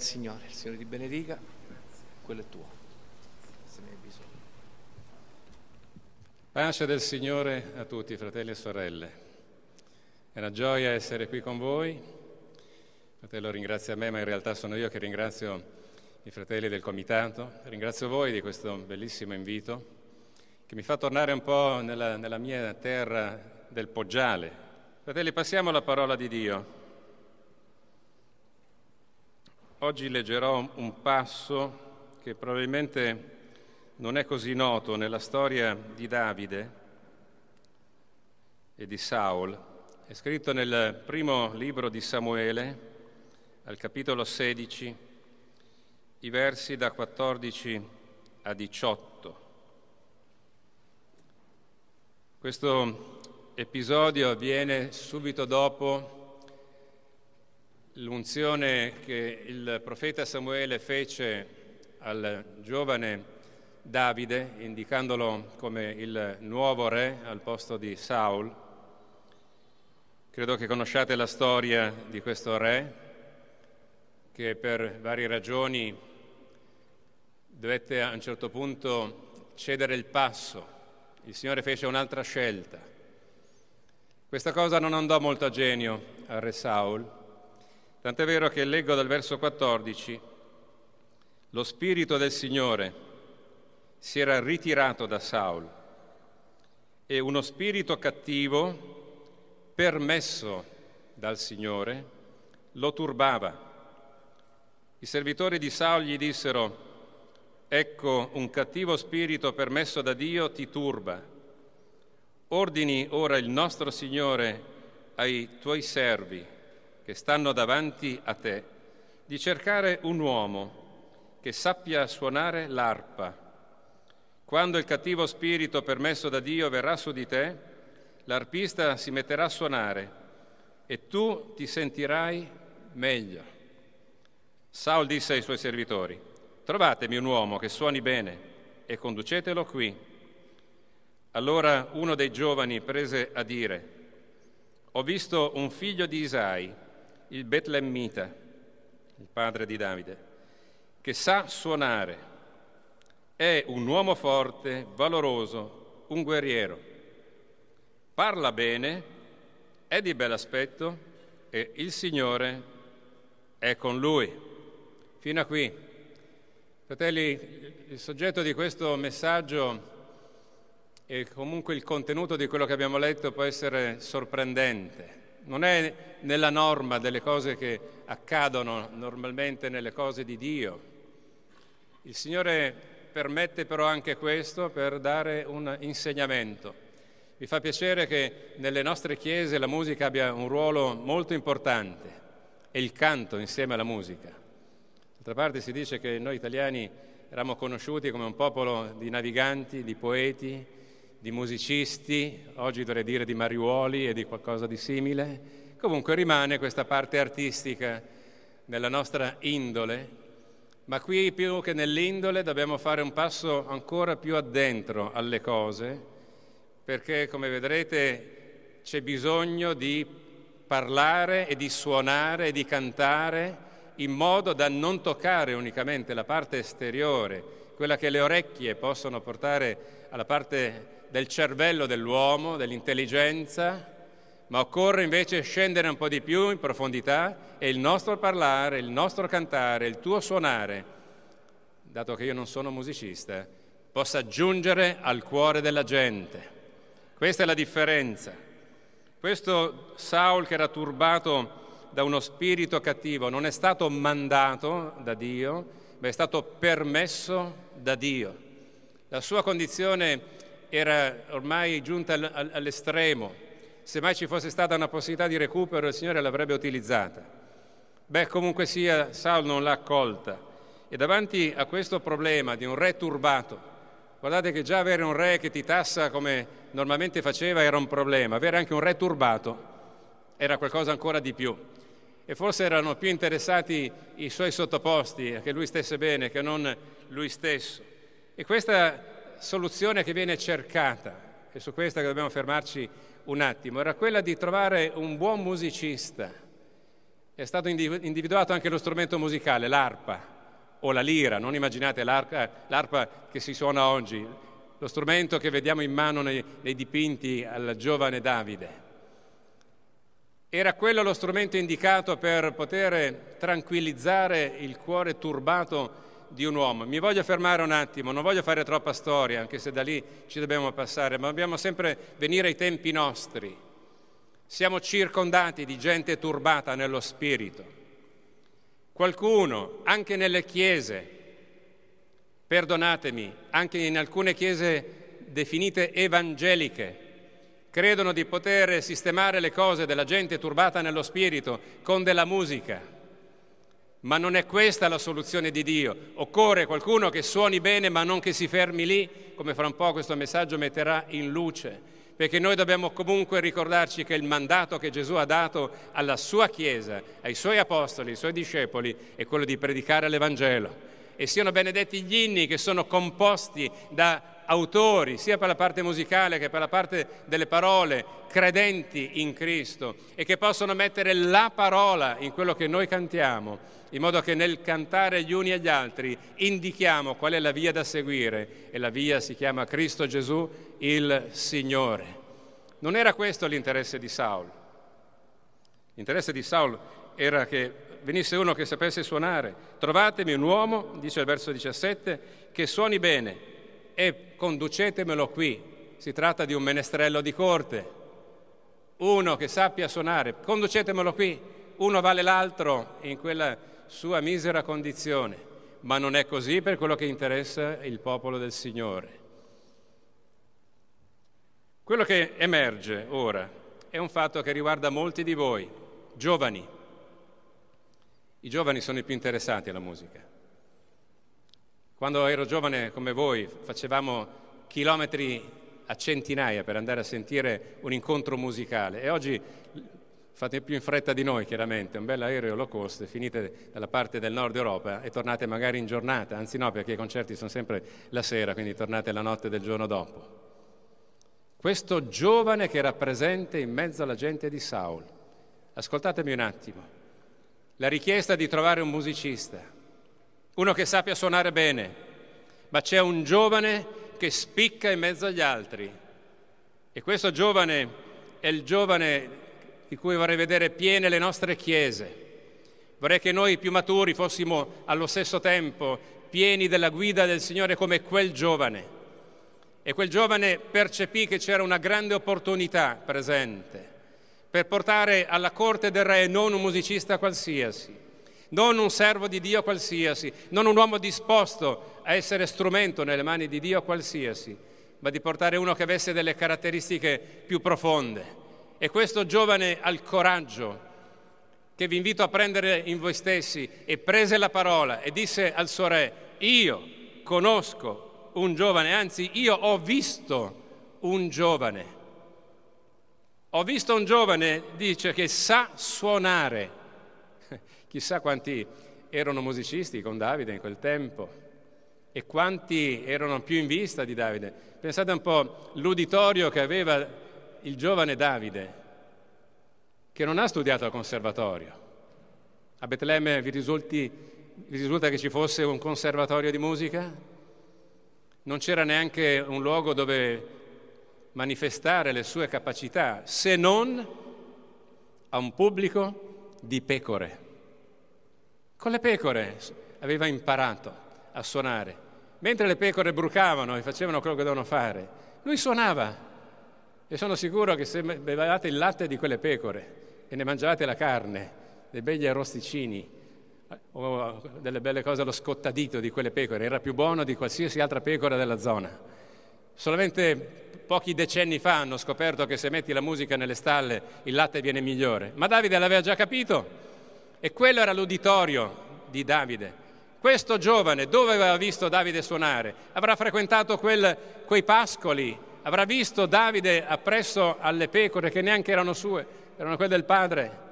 al Signore, il Signore ti benedica, quello è tuo, se ne hai bisogno. Pace del Signore a tutti, fratelli e sorelle. È una gioia essere qui con voi. Fratello ringrazia me, ma in realtà sono io che ringrazio i fratelli del comitato. Ringrazio voi di questo bellissimo invito che mi fa tornare un po' nella, nella mia terra del Poggiale. Fratelli, passiamo alla parola di Dio. Oggi leggerò un passo che probabilmente non è così noto nella storia di Davide e di Saul. È scritto nel primo libro di Samuele, al capitolo 16, i versi da 14 a 18. Questo episodio avviene subito dopo L'unzione che il profeta Samuele fece al giovane Davide, indicandolo come il nuovo re al posto di Saul, credo che conosciate la storia di questo re che per varie ragioni dovette a un certo punto cedere il passo. Il Signore fece un'altra scelta. Questa cosa non andò molto a genio al re Saul Tant'è vero che leggo dal verso 14, lo spirito del Signore si era ritirato da Saul e uno spirito cattivo, permesso dal Signore, lo turbava. I servitori di Saul gli dissero, ecco un cattivo spirito permesso da Dio ti turba. Ordini ora il nostro Signore ai tuoi servi che stanno davanti a te di cercare un uomo che sappia suonare l'arpa. Quando il cattivo spirito permesso da Dio verrà su di te, l'arpista si metterà a suonare e tu ti sentirai meglio. Saul disse ai suoi servitori, trovatemi un uomo che suoni bene e conducetelo qui. Allora uno dei giovani prese a dire, ho visto un figlio di Isai il Betlemmita, il padre di Davide, che sa suonare. È un uomo forte, valoroso, un guerriero. Parla bene, è di bel aspetto e il Signore è con lui. Fino a qui. Fratelli, il soggetto di questo messaggio e comunque il contenuto di quello che abbiamo letto può essere sorprendente non è nella norma delle cose che accadono normalmente nelle cose di Dio. Il Signore permette però anche questo per dare un insegnamento. Mi fa piacere che nelle nostre chiese la musica abbia un ruolo molto importante e il canto insieme alla musica. D'altra parte si dice che noi italiani eravamo conosciuti come un popolo di naviganti, di poeti, di musicisti, oggi dovrei dire di mariuoli e di qualcosa di simile. Comunque rimane questa parte artistica nella nostra indole, ma qui più che nell'indole dobbiamo fare un passo ancora più addentro alle cose, perché come vedrete c'è bisogno di parlare e di suonare e di cantare in modo da non toccare unicamente la parte esteriore, quella che le orecchie possono portare alla parte del cervello dell'uomo, dell'intelligenza, ma occorre invece scendere un po' di più in profondità e il nostro parlare, il nostro cantare, il tuo suonare, dato che io non sono musicista, possa giungere al cuore della gente. Questa è la differenza. Questo Saul che era turbato da uno spirito cattivo non è stato mandato da Dio, ma è stato permesso da Dio. La sua condizione è era ormai giunta all'estremo, Se mai ci fosse stata una possibilità di recupero il Signore l'avrebbe utilizzata. Beh, comunque sia, Saul non l'ha accolta e davanti a questo problema di un re turbato, guardate che già avere un re che ti tassa come normalmente faceva era un problema, avere anche un re turbato era qualcosa ancora di più e forse erano più interessati i suoi sottoposti a che lui stesse bene che non lui stesso. E questa soluzione che viene cercata, e su questa dobbiamo fermarci un attimo, era quella di trovare un buon musicista. È stato individuato anche lo strumento musicale, l'arpa o la lira, non immaginate l'arpa, l'arpa che si suona oggi, lo strumento che vediamo in mano nei, nei dipinti al giovane Davide. Era quello lo strumento indicato per poter tranquillizzare il cuore turbato di un uomo. Mi voglio fermare un attimo, non voglio fare troppa storia, anche se da lì ci dobbiamo passare, ma dobbiamo sempre venire ai tempi nostri. Siamo circondati di gente turbata nello spirito. Qualcuno, anche nelle chiese, perdonatemi, anche in alcune chiese definite evangeliche, credono di poter sistemare le cose della gente turbata nello spirito con della musica ma non è questa la soluzione di Dio. Occorre qualcuno che suoni bene ma non che si fermi lì, come fra un po' questo messaggio metterà in luce, perché noi dobbiamo comunque ricordarci che il mandato che Gesù ha dato alla sua Chiesa, ai suoi apostoli, ai suoi discepoli, è quello di predicare l'Evangelo. E siano benedetti gli inni che sono composti da autori, sia per la parte musicale che per la parte delle parole, credenti in Cristo e che possono mettere la parola in quello che noi cantiamo, in modo che nel cantare gli uni agli altri indichiamo qual è la via da seguire e la via si chiama Cristo Gesù il Signore. Non era questo l'interesse di Saul. L'interesse di Saul era che venisse uno che sapesse suonare. Trovatemi un uomo, dice il verso 17, che suoni bene e conducetemelo qui. Si tratta di un menestrello di corte, uno che sappia suonare, conducetemelo qui, uno vale l'altro in quella sua misera condizione, ma non è così per quello che interessa il popolo del Signore. Quello che emerge ora è un fatto che riguarda molti di voi, giovani. I giovani sono i più interessati alla musica. Quando ero giovane come voi facevamo chilometri a centinaia per andare a sentire un incontro musicale e oggi fate più in fretta di noi chiaramente, un bel aereo low cost, finite dalla parte del nord Europa e tornate magari in giornata, anzi no perché i concerti sono sempre la sera, quindi tornate la notte del giorno dopo. Questo giovane che era presente in mezzo alla gente di Saul, ascoltatemi un attimo, la richiesta di trovare un musicista, uno che sappia suonare bene, ma c'è un giovane che spicca in mezzo agli altri. E questo giovane è il giovane di cui vorrei vedere piene le nostre chiese. Vorrei che noi più maturi fossimo allo stesso tempo pieni della guida del Signore come quel giovane. E quel giovane percepì che c'era una grande opportunità presente per portare alla corte del re non un musicista qualsiasi, non un servo di Dio qualsiasi, non un uomo disposto a essere strumento nelle mani di Dio qualsiasi, ma di portare uno che avesse delle caratteristiche più profonde. E questo giovane ha il coraggio che vi invito a prendere in voi stessi e prese la parola e disse al suo re, io conosco un giovane, anzi io ho visto un giovane. Ho visto un giovane, dice, che sa suonare Chissà quanti erano musicisti con Davide in quel tempo e quanti erano più in vista di Davide. Pensate un po' l'uditorio che aveva il giovane Davide, che non ha studiato al conservatorio. A Betlemme vi, risulti, vi risulta che ci fosse un conservatorio di musica? Non c'era neanche un luogo dove manifestare le sue capacità, se non a un pubblico di pecore. Con le pecore aveva imparato a suonare. Mentre le pecore brucavano e facevano quello che dovevano fare, lui suonava. E sono sicuro che se bevevate il latte di quelle pecore e ne mangiavate la carne, dei begli arrosticini eh, o delle belle cose allo scottadito di quelle pecore, era più buono di qualsiasi altra pecora della zona. Solamente pochi decenni fa hanno scoperto che se metti la musica nelle stalle il latte viene migliore, ma Davide l'aveva già capito e quello era l'uditorio di Davide. Questo giovane, dove aveva visto Davide suonare? Avrà frequentato quel, quei pascoli, avrà visto Davide appresso alle pecore che neanche erano sue, erano quelle del padre.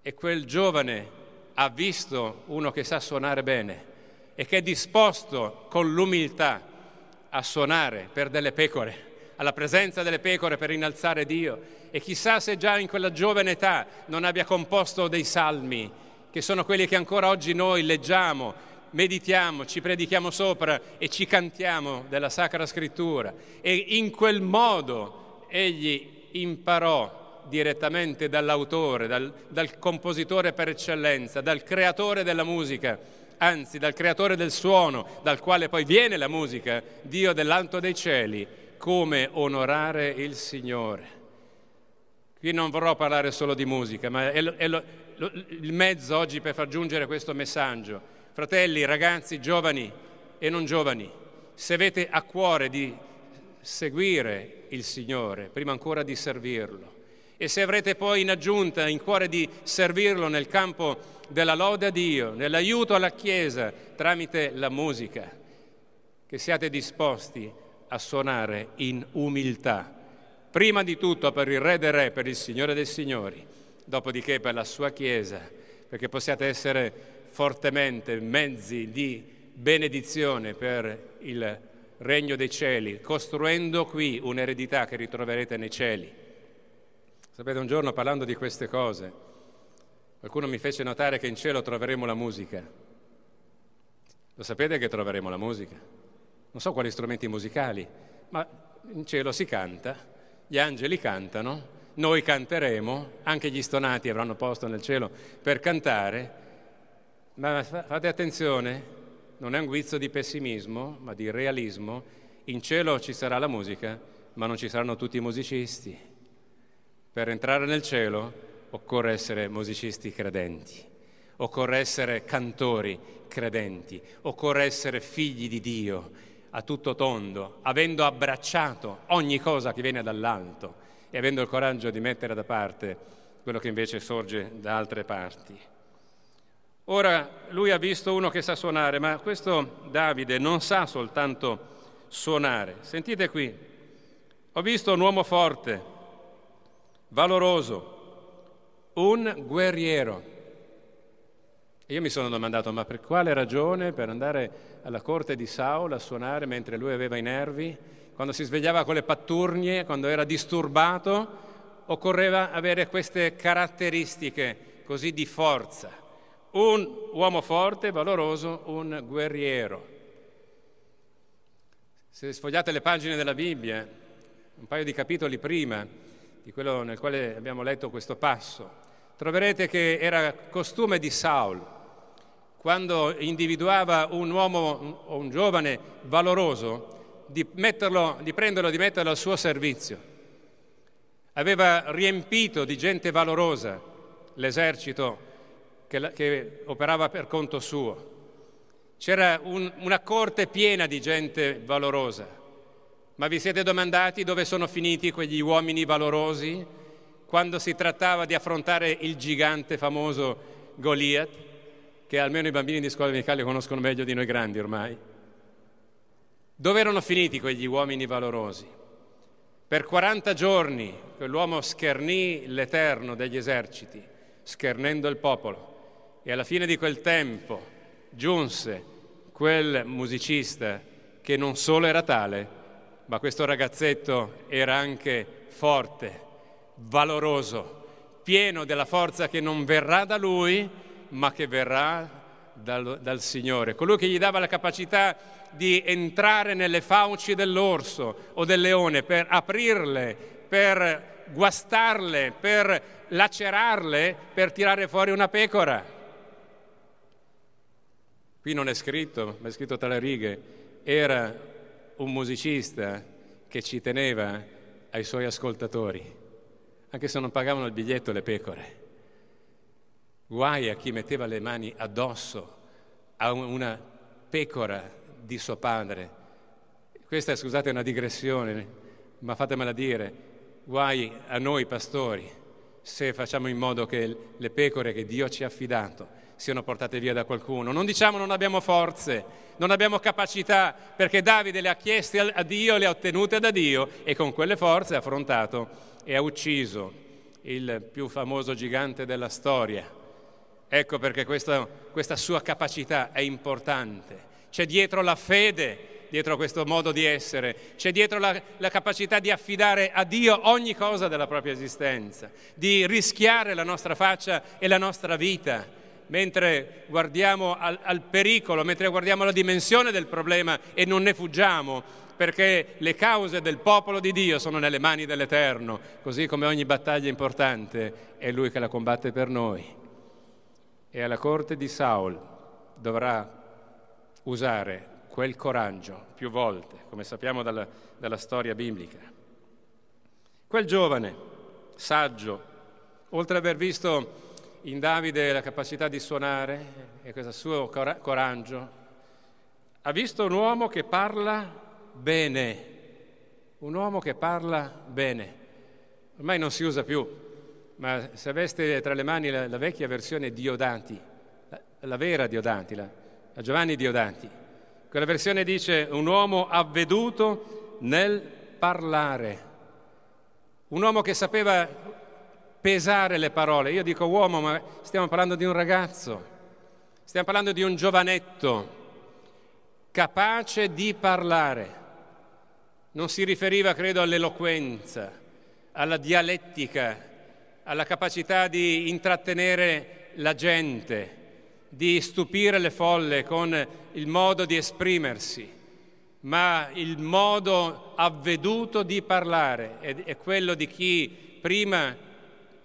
E quel giovane ha visto uno che sa suonare bene e che è disposto con l'umiltà a suonare per delle pecore alla presenza delle pecore per innalzare Dio e chissà se già in quella giovane età non abbia composto dei salmi, che sono quelli che ancora oggi noi leggiamo, meditiamo, ci predichiamo sopra e ci cantiamo della Sacra Scrittura. E in quel modo egli imparò direttamente dall'autore, dal, dal compositore per eccellenza, dal creatore della musica, anzi dal creatore del suono, dal quale poi viene la musica, Dio dell'alto dei cieli come onorare il Signore. Qui non vorrò parlare solo di musica, ma è, lo, è lo, lo, il mezzo oggi per far giungere questo messaggio. Fratelli, ragazzi, giovani e non giovani, se avete a cuore di seguire il Signore, prima ancora di servirlo, e se avrete poi in aggiunta in cuore di servirlo nel campo della lode a Dio, nell'aiuto alla Chiesa tramite la musica, che siate disposti a suonare in umiltà, prima di tutto per il Re dei Re, per il Signore dei Signori, dopodiché per la sua Chiesa, perché possiate essere fortemente mezzi di benedizione per il regno dei cieli, costruendo qui un'eredità che ritroverete nei cieli. Sapete, un giorno parlando di queste cose, qualcuno mi fece notare che in cielo troveremo la musica. Lo sapete che troveremo la musica? non so quali strumenti musicali, ma in cielo si canta, gli angeli cantano, noi canteremo, anche gli stonati avranno posto nel cielo per cantare, ma fate attenzione, non è un guizzo di pessimismo, ma di realismo, in cielo ci sarà la musica, ma non ci saranno tutti i musicisti. Per entrare nel cielo occorre essere musicisti credenti, occorre essere cantori credenti, occorre essere figli di Dio a tutto tondo, avendo abbracciato ogni cosa che viene dall'alto e avendo il coraggio di mettere da parte quello che invece sorge da altre parti. Ora lui ha visto uno che sa suonare, ma questo Davide non sa soltanto suonare. Sentite qui, ho visto un uomo forte, valoroso, un guerriero. E io mi sono domandato, ma per quale ragione per andare alla corte di Saul a suonare mentre lui aveva i nervi, quando si svegliava con le patturnie, quando era disturbato, occorreva avere queste caratteristiche così di forza. Un uomo forte, valoroso, un guerriero. Se sfogliate le pagine della Bibbia, un paio di capitoli prima di quello nel quale abbiamo letto questo passo, troverete che era costume di Saul quando individuava un uomo o un giovane valoroso, di, metterlo, di prenderlo, di metterlo al suo servizio. Aveva riempito di gente valorosa l'esercito che, che operava per conto suo. C'era un, una corte piena di gente valorosa. Ma vi siete domandati dove sono finiti quegli uomini valorosi quando si trattava di affrontare il gigante famoso Goliath? che almeno i bambini di scuola domenicale conoscono meglio di noi grandi ormai. Dove erano finiti quegli uomini valorosi? Per 40 giorni quell'uomo schernì l'Eterno degli eserciti, schernendo il popolo. E alla fine di quel tempo giunse quel musicista che non solo era tale, ma questo ragazzetto era anche forte, valoroso, pieno della forza che non verrà da lui, ma che verrà dal, dal, Signore, colui che gli dava la capacità di entrare nelle fauci dell'orso o del leone per aprirle, per guastarle, per lacerarle, per tirare fuori una pecora. Qui non è scritto, ma è scritto tra le righe, era un musicista che ci teneva ai suoi ascoltatori, anche se non pagavano il biglietto le pecore. Guai a chi metteva le mani addosso a una pecora di suo padre. Questa, scusate, è una digressione, ma fatemela dire. Guai a noi pastori se facciamo in modo che le pecore che Dio ci ha affidato siano portate via da qualcuno. Non diciamo non abbiamo forze, non abbiamo capacità, perché Davide le ha chieste a Dio, le ha ottenute da Dio e con quelle forze ha affrontato e ha ucciso il più famoso gigante della storia, Ecco perché questa, questa sua capacità è importante. C'è dietro la fede, dietro questo modo di essere, c'è dietro la, la capacità di affidare a Dio ogni cosa della propria esistenza, di rischiare la nostra faccia e la nostra vita mentre guardiamo al, al, pericolo, mentre guardiamo la dimensione del problema e non ne fuggiamo, perché le cause del popolo di Dio sono nelle mani dell'Eterno, così come ogni battaglia importante è Lui che la combatte per noi e alla corte di Saul dovrà usare quel coraggio più volte, come sappiamo dalla, dalla storia biblica. Quel giovane, saggio, oltre ad aver visto in Davide la capacità di suonare e questo suo coraggio, ha visto un uomo che parla bene, un uomo che parla bene. Ormai non si usa più ma se aveste tra le mani la, la vecchia versione Diodanti, la, la vera Diodanti, la, la Giovanni Diodanti, quella versione dice un uomo avveduto nel parlare, un uomo che sapeva pesare le parole. Io dico uomo, ma stiamo parlando di un ragazzo, stiamo parlando di un giovanetto capace di parlare. Non si riferiva, credo, all'eloquenza, alla dialettica alla capacità di intrattenere la gente, di stupire le folle con il modo di esprimersi, ma il modo avveduto di parlare è quello di chi prima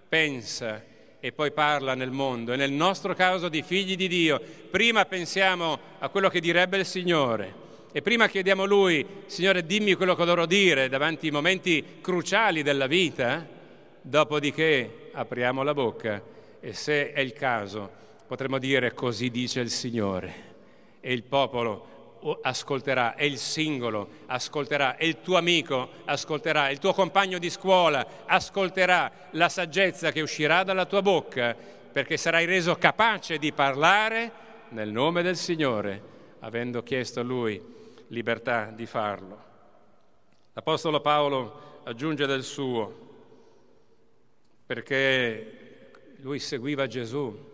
pensa e poi parla nel mondo, e nel nostro caso di figli di Dio. Prima pensiamo a quello che direbbe il Signore e prima chiediamo a Lui, Signore, dimmi quello che dovrò dire davanti ai momenti cruciali della vita eh? Dopodiché apriamo la bocca e se è il caso potremmo dire così dice il Signore e il popolo ascolterà, e il singolo ascolterà, e il tuo amico ascolterà, e il tuo compagno di scuola ascolterà la saggezza che uscirà dalla tua bocca, perché sarai reso capace di parlare nel nome del Signore, avendo chiesto a Lui libertà di farlo. L'Apostolo Paolo aggiunge del suo, perché lui seguiva Gesù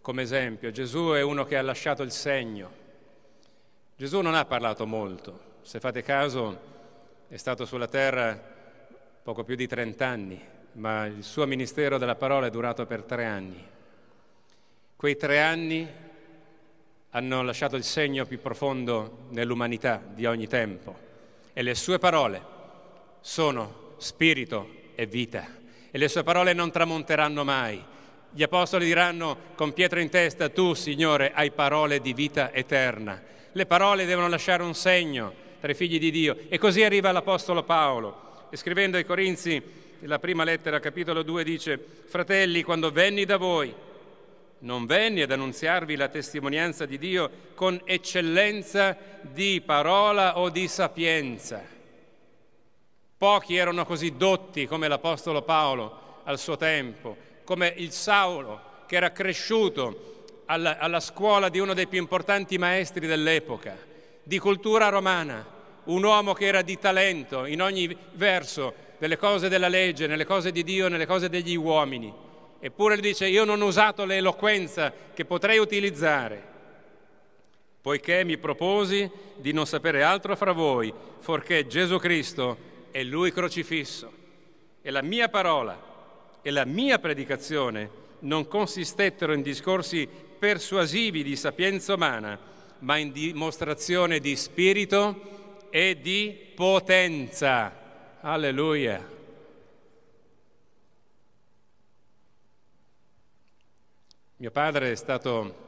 come esempio. Gesù è uno che ha lasciato il segno. Gesù non ha parlato molto, se fate caso è stato sulla terra poco più di 30 anni, ma il suo ministero della parola è durato per tre anni. Quei tre anni hanno lasciato il segno più profondo nell'umanità di ogni tempo e le sue parole sono spirito e vita e le sue parole non tramonteranno mai. Gli apostoli diranno con Pietro in testa, tu Signore hai parole di vita eterna. Le parole devono lasciare un segno tra i figli di Dio. E così arriva l'Apostolo Paolo e scrivendo ai Corinzi, la prima lettera, capitolo 2, dice, fratelli, quando venni da voi, non venni ad annunziarvi la testimonianza di Dio con eccellenza di parola o di sapienza Pochi erano così dotti come l'Apostolo Paolo al suo tempo, come il Saulo che era cresciuto alla, alla scuola di uno dei più importanti maestri dell'epoca, di cultura romana, un uomo che era di talento in ogni verso, nelle cose della legge, nelle cose di Dio, nelle cose degli uomini. Eppure dice, io non ho usato l'eloquenza che potrei utilizzare, poiché mi proposi di non sapere altro fra voi, forché Gesù Cristo e lui crocifisso. E la mia parola e la mia predicazione non consistettero in discorsi persuasivi di sapienza umana, ma in dimostrazione di spirito e di potenza. Alleluia. Mio padre è stato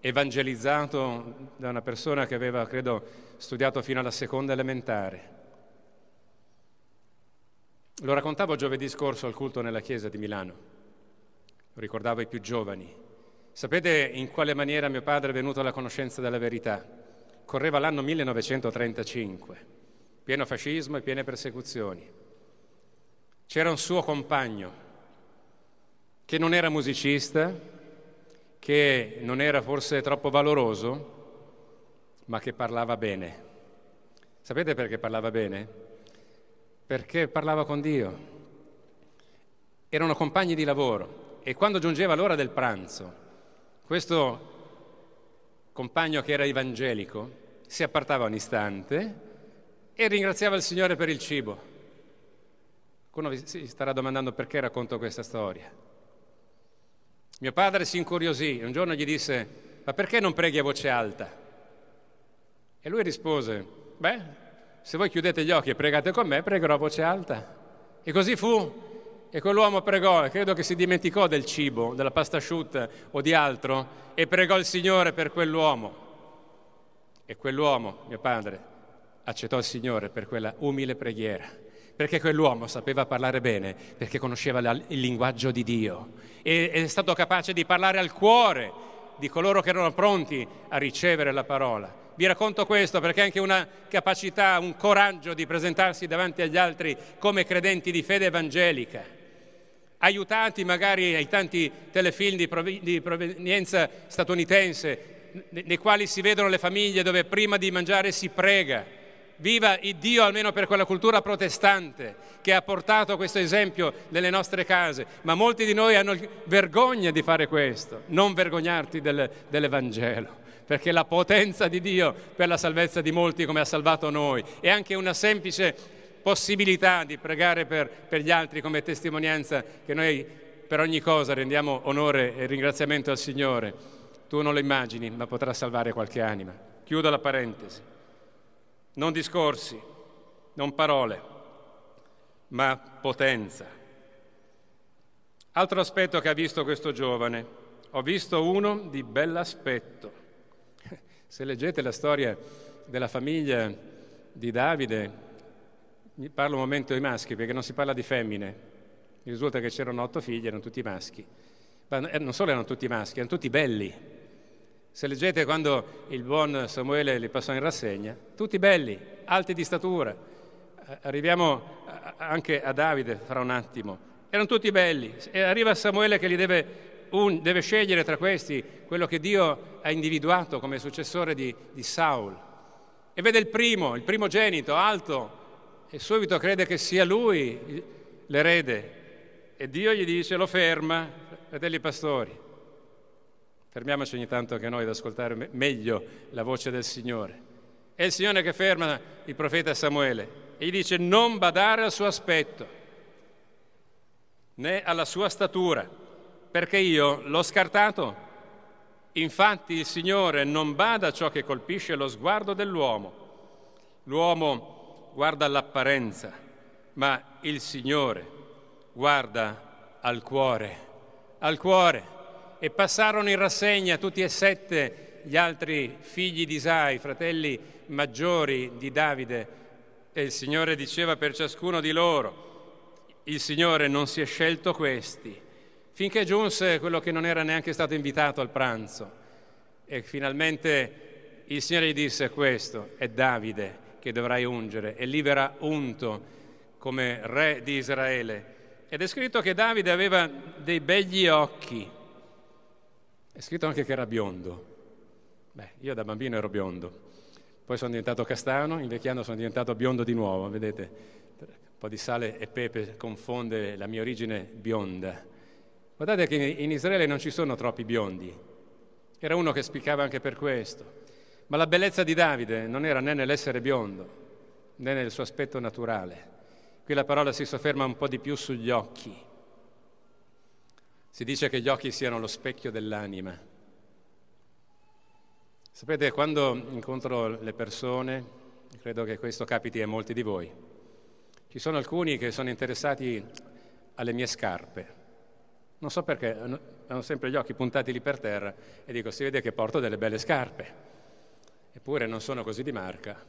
evangelizzato da una persona che aveva, credo, studiato fino alla seconda elementare lo raccontavo giovedì scorso al culto nella chiesa di Milano, lo ricordavo ai più giovani. Sapete in quale maniera mio padre è venuto alla conoscenza della verità? Correva l'anno 1935, pieno fascismo e piene persecuzioni. C'era un suo compagno che non era musicista, che non era forse troppo valoroso, ma che parlava bene. Sapete perché parlava bene? perché parlava con Dio. Erano compagni di lavoro e quando giungeva l'ora del pranzo, questo compagno che era evangelico si appartava un istante e ringraziava il Signore per il cibo. Qualcuno si starà domandando perché racconto questa storia. Mio padre si incuriosì e un giorno gli disse, ma perché non preghi a voce alta? E lui rispose, beh, se voi chiudete gli occhi e pregate con me, pregherò a voce alta. E così fu. E quell'uomo pregò, credo che si dimenticò del cibo, della pasta asciutta o di altro, e pregò il Signore per quell'uomo. E quell'uomo, mio padre, accettò il Signore per quella umile preghiera, perché quell'uomo sapeva parlare bene, perché conosceva il linguaggio di Dio e è stato capace di parlare al cuore di coloro che erano pronti a ricevere la parola. Vi racconto questo perché anche una capacità, un coraggio di presentarsi davanti agli altri come credenti di fede evangelica, aiutati magari ai tanti telefilm di, prov- di provenienza statunitense, nei-, nei quali si vedono le famiglie dove prima di mangiare si prega. Viva il Dio almeno per quella cultura protestante che ha portato questo esempio nelle nostre case, ma molti di noi hanno vergogna di fare questo, non vergognarti del, dell'Evangelo perché la potenza di Dio per la salvezza di molti come ha salvato noi e anche una semplice possibilità di pregare per, per gli altri come testimonianza che noi per ogni cosa rendiamo onore e ringraziamento al Signore. Tu non lo immagini, ma potrà salvare qualche anima. Chiudo la parentesi. Non discorsi, non parole, ma potenza. Altro aspetto che ha visto questo giovane, ho visto uno di bell'aspetto. Se leggete la storia della famiglia di Davide, parlo un momento ai maschi perché non si parla di femmine, risulta che c'erano otto figli, erano tutti maschi. Ma eh, non solo erano tutti maschi, erano tutti belli. Se leggete quando il buon Samuele li passò in rassegna, tutti belli, alti di statura. Eh, arriviamo anche a Davide fra un attimo. Erano tutti belli. E arriva Samuele che li deve un, deve scegliere tra questi quello che Dio ha individuato come successore di, di Saul. E vede il primo, il primogenito, alto, e subito crede che sia lui l'erede. E Dio gli dice, lo ferma, fratelli pastori. Fermiamoci ogni tanto anche noi ad ascoltare meglio la voce del Signore. È il Signore che ferma il profeta Samuele e gli dice non badare al suo aspetto né alla sua statura perché io l'ho scartato. Infatti il Signore non bada a ciò che colpisce lo sguardo dell'uomo. L'uomo guarda all'apparenza, ma il Signore guarda al cuore, al cuore. E passarono in rassegna tutti e sette gli altri figli di Isai, fratelli maggiori di Davide, e il Signore diceva per ciascuno di loro, il Signore non si è scelto questi, finché giunse quello che non era neanche stato invitato al pranzo. E finalmente il Signore gli disse questo, è Davide che dovrai ungere e lì verrà unto come re di Israele. Ed è scritto che Davide aveva dei begli occhi, è scritto anche che era biondo. Beh, io da bambino ero biondo, poi sono diventato castano, invecchiando sono diventato biondo di nuovo, vedete? Un po' di sale e pepe confonde la mia origine bionda Guardate che in Israele non ci sono troppi biondi, era uno che spiccava anche per questo, ma la bellezza di Davide non era né nell'essere biondo né nel suo aspetto naturale. Qui la parola si sofferma un po' di più sugli occhi. Si dice che gli occhi siano lo specchio dell'anima. Sapete, quando incontro le persone, credo che questo capiti a molti di voi, ci sono alcuni che sono interessati alle mie scarpe non so perché, hanno sempre gli occhi puntati lì per terra e dico, si vede che porto delle belle scarpe, eppure non sono così di marca.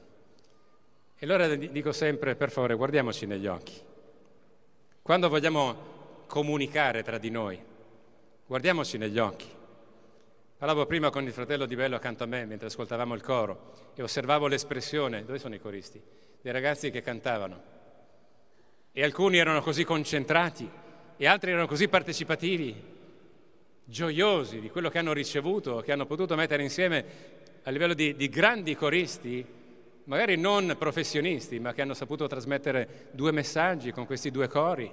E allora dico sempre, per favore, guardiamoci negli occhi. Quando vogliamo comunicare tra di noi, guardiamoci negli occhi. Parlavo prima con il fratello Di Bello accanto a me mentre ascoltavamo il coro e osservavo l'espressione, dove sono i coristi? Dei ragazzi che cantavano. E alcuni erano così concentrati e altri erano così partecipativi, gioiosi di quello che hanno ricevuto, che hanno potuto mettere insieme a livello di, di grandi coristi, magari non professionisti, ma che hanno saputo trasmettere due messaggi con questi due cori.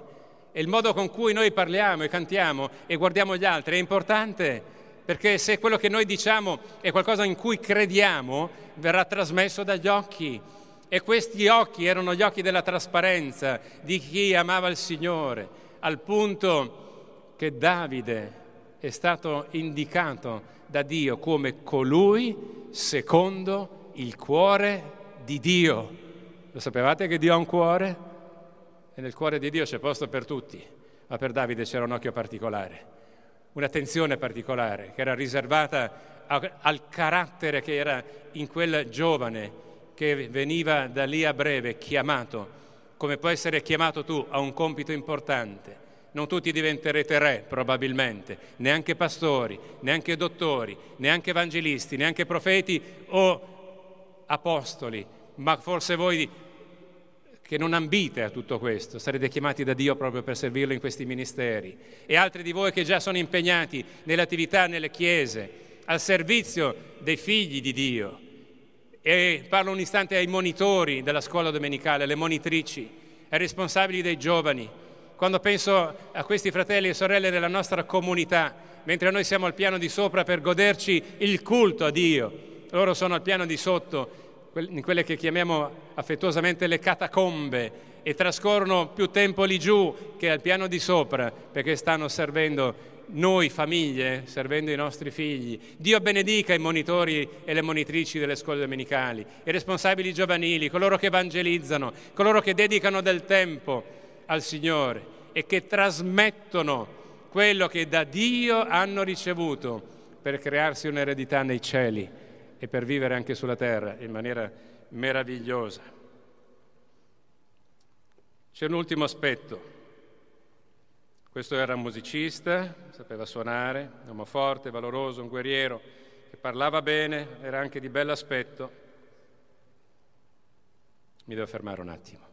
E il modo con cui noi parliamo e cantiamo e guardiamo gli altri è importante perché se quello che noi diciamo è qualcosa in cui crediamo, verrà trasmesso dagli occhi. E questi occhi erano gli occhi della trasparenza, di chi amava il Signore, al punto che Davide è stato indicato da Dio come colui secondo il cuore di Dio. Lo sapevate che Dio ha un cuore? E nel cuore di Dio c'è posto per tutti, ma per Davide c'era un occhio particolare, un'attenzione particolare che era riservata a, al carattere che era in quel giovane che veniva da lì a breve chiamato come puoi essere chiamato tu a un compito importante. Non tutti diventerete re, probabilmente, neanche pastori, neanche dottori, neanche evangelisti, neanche profeti o apostoli, ma forse voi che non ambite a tutto questo, sarete chiamati da Dio proprio per servirlo in questi ministeri. E altri di voi che già sono impegnati nelle attività nelle chiese, al servizio dei figli di Dio, e parlo un istante ai monitori della scuola domenicale, alle monitrici, ai responsabili dei giovani. Quando penso a questi fratelli e sorelle della nostra comunità, mentre noi siamo al piano di sopra per goderci il culto a Dio, loro sono al piano di sotto, in quelle che chiamiamo affettuosamente le catacombe, e trascorrono più tempo lì giù che al piano di sopra, perché stanno servendo noi famiglie, servendo i nostri figli. Dio benedica i monitori e le monitrici delle scuole domenicali, i responsabili giovanili, coloro che evangelizzano, coloro che dedicano del tempo al Signore e che trasmettono quello che da Dio hanno ricevuto per crearsi un'eredità nei cieli e per vivere anche sulla terra in maniera meravigliosa. C'è un ultimo aspetto questo era un musicista, sapeva suonare, un uomo forte, valoroso, un guerriero, che parlava bene, era anche di bell'aspetto. Mi devo fermare un attimo.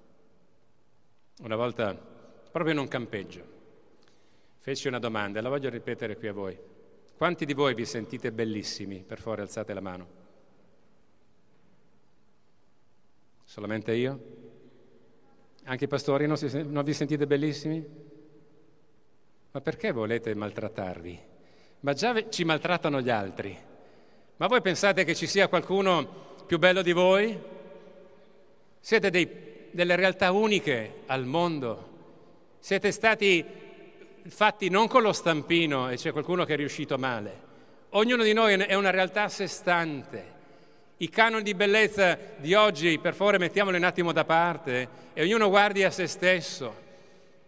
Una volta, proprio in un campeggio, feci una domanda e la voglio ripetere qui a voi. Quanti di voi vi sentite bellissimi? Per favore alzate la mano. Solamente io? Anche i pastori non, si, non vi sentite bellissimi? ma perché volete maltrattarvi? Ma già ci maltrattano gli altri. Ma voi pensate che ci sia qualcuno più bello di voi? Siete dei, delle realtà uniche al mondo. Siete stati fatti non con lo stampino e c'è qualcuno che è riuscito male. Ognuno di noi è una realtà a sé stante. I canoni di bellezza di oggi, per favore, mettiamoli un attimo da parte e ognuno guardi a se stesso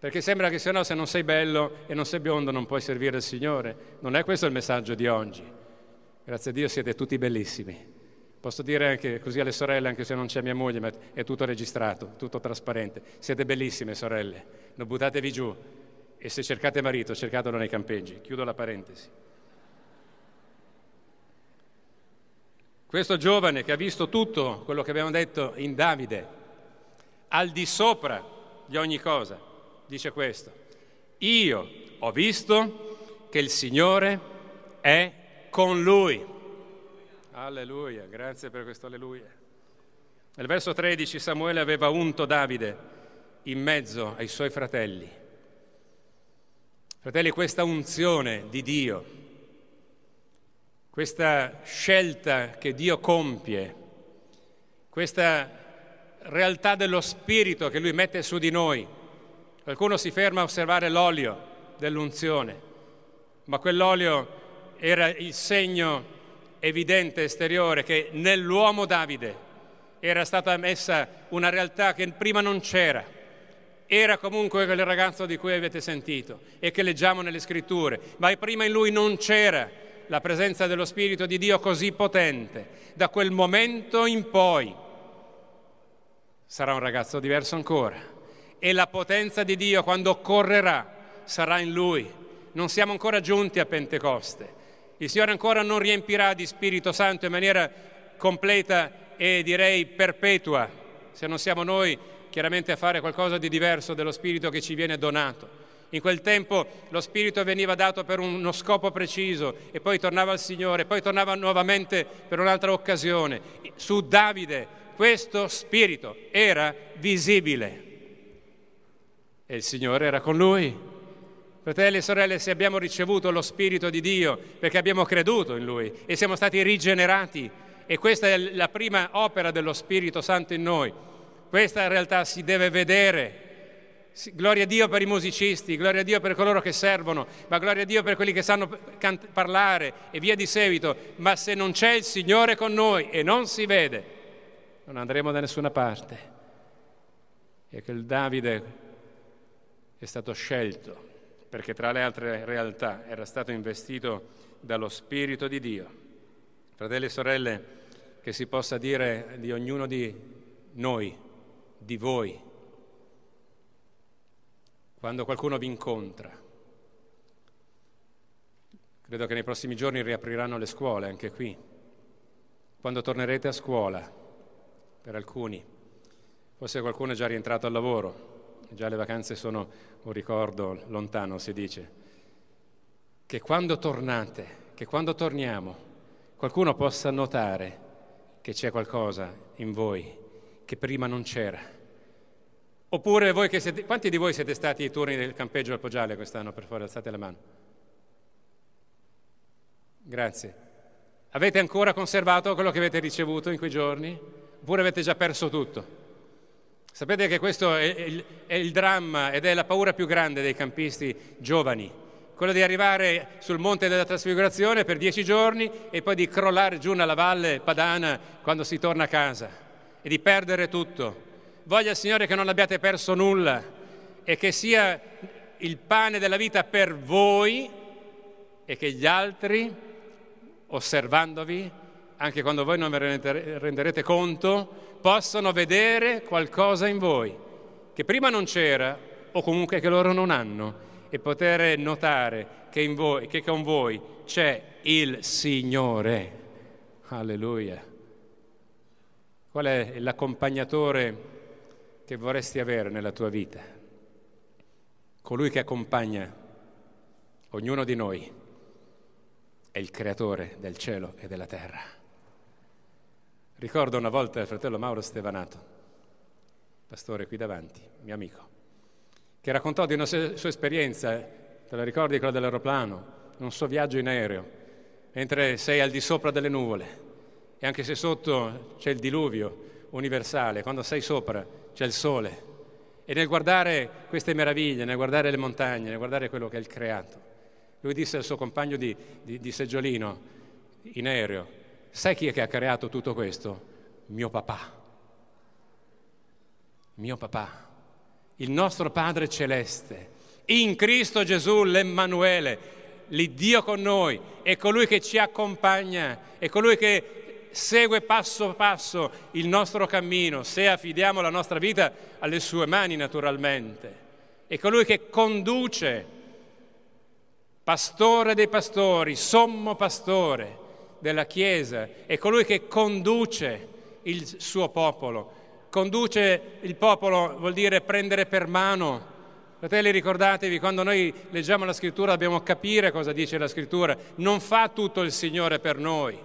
perché sembra che se no se non sei bello e non sei biondo non puoi servire il Signore. Non è questo il messaggio di oggi. Grazie a Dio siete tutti bellissimi. Posso dire anche così alle sorelle, anche se non c'è mia moglie, ma è tutto registrato, tutto trasparente. Siete bellissime sorelle, non buttatevi giù. E se cercate marito, cercatelo nei campeggi. Chiudo la parentesi. Questo giovane che ha visto tutto quello che abbiamo detto in Davide, al di sopra di ogni cosa, dice questo, io ho visto che il Signore è con lui. Alleluia, grazie per questo alleluia. Nel verso 13 Samuele aveva unto Davide in mezzo ai suoi fratelli. Fratelli, questa unzione di Dio, questa scelta che Dio compie, questa realtà dello Spirito che Lui mette su di noi, Qualcuno si ferma a osservare l'olio dell'unzione, ma quell'olio era il segno evidente esteriore che nell'uomo Davide era stata messa una realtà che prima non c'era. Era comunque quel ragazzo di cui avete sentito e che leggiamo nelle scritture, ma prima in lui non c'era la presenza dello Spirito di Dio così potente. Da quel momento in poi sarà un ragazzo diverso ancora e la potenza di Dio quando occorrerà sarà in Lui. Non siamo ancora giunti a Pentecoste. Il Signore ancora non riempirà di Spirito Santo in maniera completa e direi perpetua, se non siamo noi chiaramente a fare qualcosa di diverso dello Spirito che ci viene donato. In quel tempo lo Spirito veniva dato per uno scopo preciso e poi tornava al Signore, poi tornava nuovamente per un'altra occasione. Su Davide questo Spirito era visibile e il Signore era con lui. Fratelli e sorelle, se abbiamo ricevuto lo Spirito di Dio perché abbiamo creduto in Lui e siamo stati rigenerati, e questa è la prima opera dello Spirito Santo in noi, questa in realtà si deve vedere. Gloria a Dio per i musicisti, gloria a Dio per coloro che servono, ma gloria a Dio per quelli che sanno cant- parlare e via di seguito. Ma se non c'è il Signore con noi e non si vede, non andremo da nessuna parte. E il Davide, è stato scelto perché tra le altre realtà era stato investito dallo Spirito di Dio. Fratelli e sorelle, che si possa dire di ognuno di noi, di voi, quando qualcuno vi incontra. Credo che nei prossimi giorni riapriranno le scuole anche qui. Quando tornerete a scuola, per alcuni, forse qualcuno è già rientrato al lavoro, già le vacanze sono un ricordo lontano, si dice, che quando tornate, che quando torniamo, qualcuno possa notare che c'è qualcosa in voi che prima non c'era. Oppure voi che siete, quanti di voi siete stati ai turni del campeggio al Poggiale quest'anno, per favore, alzate la mano. Grazie. Avete ancora conservato quello che avete ricevuto in quei giorni? Oppure avete già perso tutto? Sapete che questo è il, è il, dramma ed è la paura più grande dei campisti giovani, quella di arrivare sul monte della trasfigurazione per dieci giorni e poi di crollare giù nella valle padana quando si torna a casa e di perdere tutto. Voglia il Signore che non abbiate perso nulla e che sia il pane della vita per voi e che gli altri, osservandovi, anche quando voi non vi renderete conto, possono vedere qualcosa in voi che prima non c'era o comunque che loro non hanno e poter notare che, voi, che con voi c'è il Signore. Alleluia. Qual è l'accompagnatore che vorresti avere nella tua vita? Colui che accompagna ognuno di noi è il creatore del cielo e della terra. Ricordo una volta il fratello Mauro Stevanato, pastore qui davanti, mio amico, che raccontò di una sua esperienza, te la ricordi quella dell'aeroplano, un suo viaggio in aereo, mentre sei al di sopra delle nuvole e anche se sotto c'è il diluvio universale, quando sei sopra c'è il sole. E nel guardare queste meraviglie, nel guardare le montagne, nel guardare quello che è il creato, lui disse al suo compagno di, di, di seggiolino in aereo, sai chi è che ha creato tutto questo? Mio papà. Mio papà, il nostro Padre celeste, in Cristo Gesù l'Emmanuele, l'Iddio con noi, è colui che ci accompagna, è colui che segue passo passo il nostro cammino, se affidiamo la nostra vita alle sue mani naturalmente, è colui che conduce, pastore dei pastori, sommo pastore, della Chiesa, è colui che conduce il suo popolo. Conduce il popolo vuol dire prendere per mano. Fratelli, ricordatevi, quando noi leggiamo la scrittura dobbiamo capire cosa dice la scrittura. Non fa tutto il Signore per noi.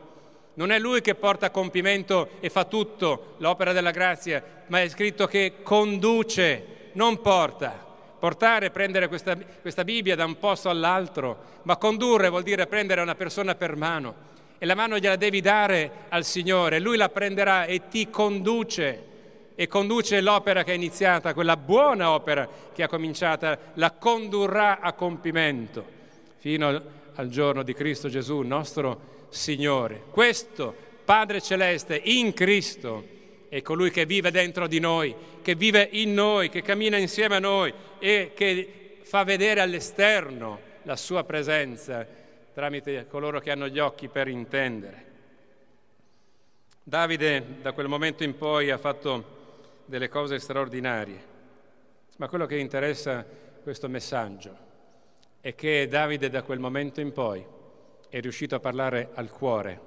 Non è Lui che porta a compimento e fa tutto l'opera della grazia, ma è scritto che conduce, non porta. Portare, prendere questa, questa Bibbia da un posto all'altro, ma condurre vuol dire prendere una persona per mano e la mano gliela devi dare al Signore, Lui la prenderà e ti conduce e conduce l'opera che è iniziata, quella buona opera che ha cominciata, la condurrà a compimento fino al giorno di Cristo Gesù, nostro Signore. Questo Padre Celeste in Cristo è colui che vive dentro di noi, che vive in noi, che cammina insieme a noi e che fa vedere all'esterno la sua presenza tramite coloro che hanno gli occhi per intendere. Davide da quel momento in poi ha fatto delle cose straordinarie, ma quello che interessa questo messaggio è che Davide da quel momento in poi è riuscito a parlare al cuore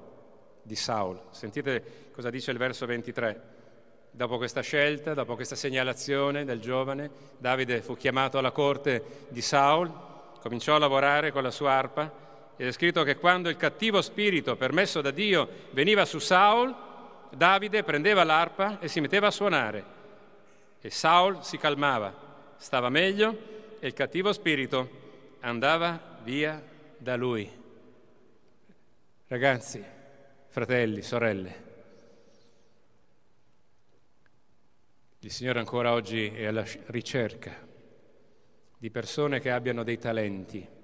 di Saul. Sentite cosa dice il verso 23. Dopo questa scelta, dopo questa segnalazione del giovane, Davide fu chiamato alla corte di Saul, cominciò a lavorare con la sua arpa ed è scritto che quando il cattivo spirito permesso da Dio veniva su Saul, Davide prendeva l'arpa e si metteva a suonare. E Saul si calmava, stava meglio e il cattivo spirito andava via da lui. Ragazzi, fratelli, sorelle, il Signore ancora oggi è alla ricerca di persone che abbiano dei talenti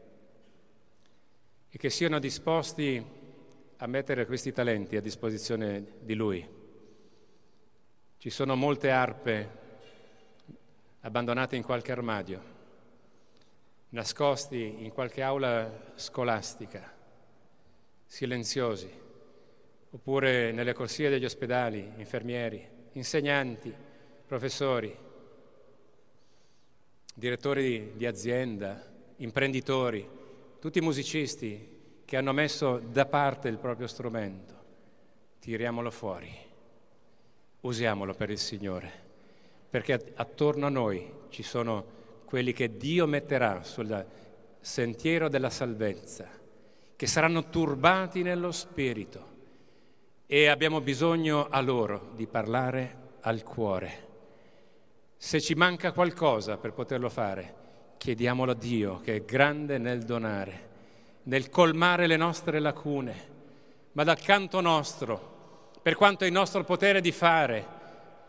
e che siano disposti a mettere questi talenti a disposizione di Lui. Ci sono molte arpe abbandonate in qualche armadio, nascosti in qualche aula scolastica, silenziosi, oppure nelle corsie degli ospedali, infermieri, insegnanti, professori, direttori di azienda, imprenditori, tutti i musicisti che hanno messo da parte il proprio strumento, tiriamolo fuori, usiamolo per il Signore, perché attorno a noi ci sono quelli che Dio metterà sul sentiero della salvezza, che saranno turbati nello spirito e abbiamo bisogno a loro di parlare al cuore. Se ci manca qualcosa per poterlo fare, Chiediamolo a Dio che è grande nel donare, nel colmare le nostre lacune, ma dal canto nostro, per quanto è il nostro potere di fare,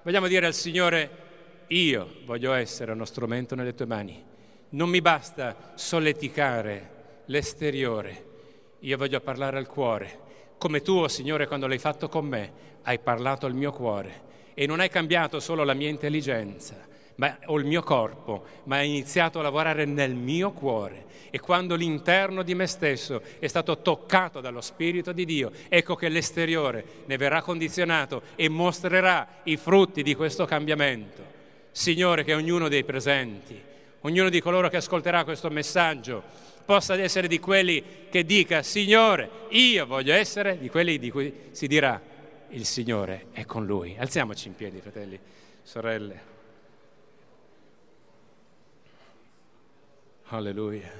vogliamo dire al Signore, io voglio essere uno strumento nelle tue mani. Non mi basta solleticare l'esteriore, io voglio parlare al cuore, come tu, oh Signore, quando l'hai fatto con me, hai parlato al mio cuore e non hai cambiato solo la mia intelligenza, ma, o il mio corpo, ma ha iniziato a lavorare nel mio cuore. E quando l'interno di me stesso è stato toccato dallo Spirito di Dio, ecco che l'esteriore ne verrà condizionato e mostrerà i frutti di questo cambiamento. Signore, che ognuno dei presenti, ognuno di coloro che ascolterà questo messaggio, possa essere di quelli che dica, Signore, io voglio essere di quelli di cui si dirà, il Signore è con lui. Alziamoci in piedi, fratelli, sorelle. Alleluia.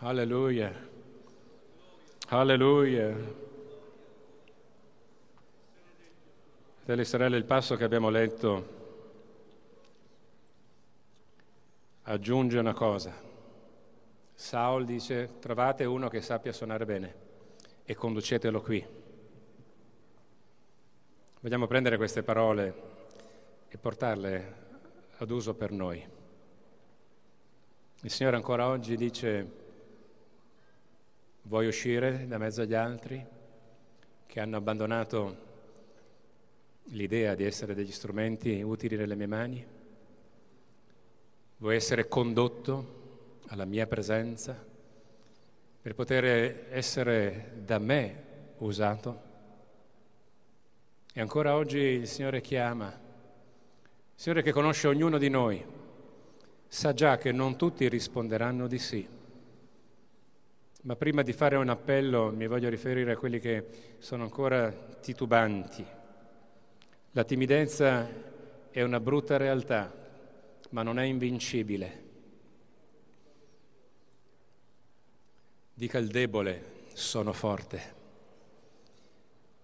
Alleluia. Alleluia. Fratelli e sorelle, il passo che abbiamo letto aggiunge una cosa. Saul dice, trovate uno che sappia suonare bene e conducetelo qui. Vogliamo prendere queste parole e portarle ad uso per noi. Il Signore ancora oggi dice, vuoi uscire da mezzo agli altri che hanno abbandonato l'idea di essere degli strumenti utili nelle mie mani? Vuoi essere condotto alla mia presenza per poter essere da me usato? E ancora oggi il Signore chiama, il Signore che conosce ognuno di noi sa già che non tutti risponderanno di sì. Ma prima di fare un appello mi voglio riferire a quelli che sono ancora titubanti. La timidezza è una brutta realtà, ma non è invincibile. Dica il debole, sono forte.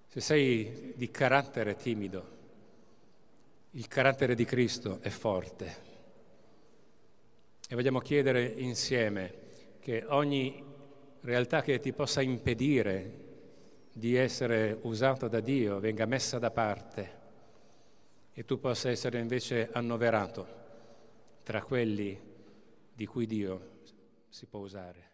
Se sei di carattere timido, il carattere di Cristo è forte e vogliamo chiedere insieme che ogni realtà che ti possa impedire di essere usato da Dio venga messa da parte e tu possa essere invece annoverato tra quelli di cui Dio si può usare.